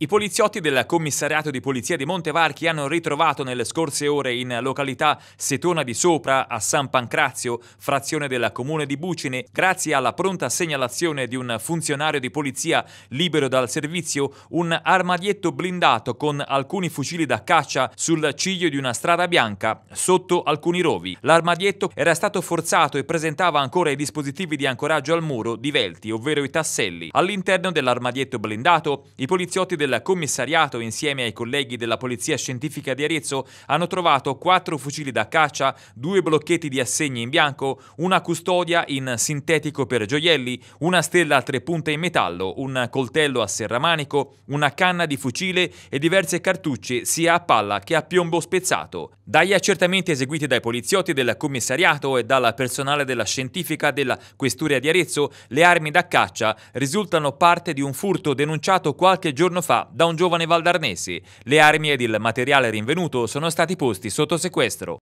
I poliziotti del commissariato di polizia di Montevarchi hanno ritrovato nelle scorse ore in località Setona di Sopra a San Pancrazio, frazione del comune di Bucine, grazie alla pronta segnalazione di un funzionario di polizia libero dal servizio, un armadietto blindato con alcuni fucili da caccia sul ciglio di una strada bianca sotto alcuni rovi. L'armadietto era stato forzato e presentava ancora i dispositivi di ancoraggio al muro di Velti, ovvero i tasselli. All'interno dell'armadietto blindato, i poliziotti del del commissariato insieme ai colleghi della Polizia Scientifica di Arezzo hanno trovato quattro fucili da caccia, due blocchetti di assegni in bianco, una custodia in sintetico per gioielli, una stella a tre punte in metallo, un coltello a serramanico, una canna di fucile e diverse cartucce sia a palla che a piombo spezzato. Dagli accertamenti eseguiti dai poliziotti del commissariato e dal personale della scientifica della Questura di Arezzo, le armi da caccia risultano parte di un furto denunciato qualche giorno fa da un giovane valdarnese. Le armi ed il materiale rinvenuto sono stati posti sotto sequestro.